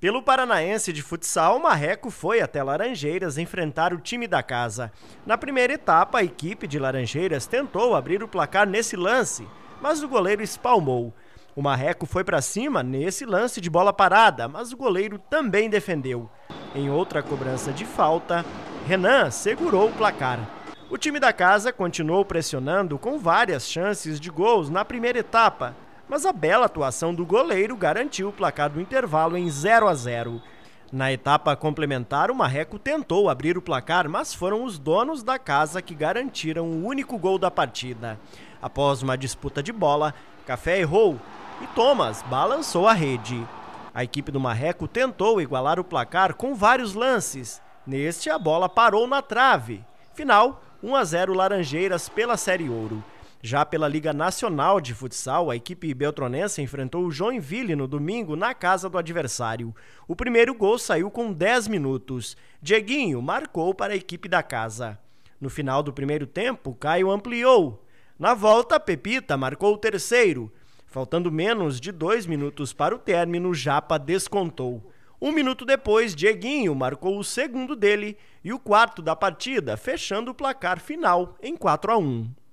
Pelo Paranaense de futsal, o Marreco foi até Laranjeiras enfrentar o time da casa. Na primeira etapa, a equipe de Laranjeiras tentou abrir o placar nesse lance, mas o goleiro espalmou. O Marreco foi para cima nesse lance de bola parada, mas o goleiro também defendeu. Em outra cobrança de falta, Renan segurou o placar. O time da casa continuou pressionando com várias chances de gols na primeira etapa, mas a bela atuação do goleiro garantiu o placar do intervalo em 0 a 0. Na etapa complementar, o Marreco tentou abrir o placar, mas foram os donos da casa que garantiram o único gol da partida. Após uma disputa de bola, Café errou e Thomas balançou a rede. A equipe do Marreco tentou igualar o placar com vários lances. Neste, a bola parou na trave. Final: 1 a 0 Laranjeiras pela Série Ouro. Já pela Liga Nacional de Futsal, a equipe beltronense enfrentou o Joinville no domingo na casa do adversário. O primeiro gol saiu com 10 minutos. Dieguinho marcou para a equipe da casa. No final do primeiro tempo, Caio ampliou. Na volta, Pepita marcou o terceiro. Faltando menos de dois minutos para o término, Japa descontou. Um minuto depois, Dieguinho marcou o segundo dele e o quarto da partida, fechando o placar final em 4 a 1.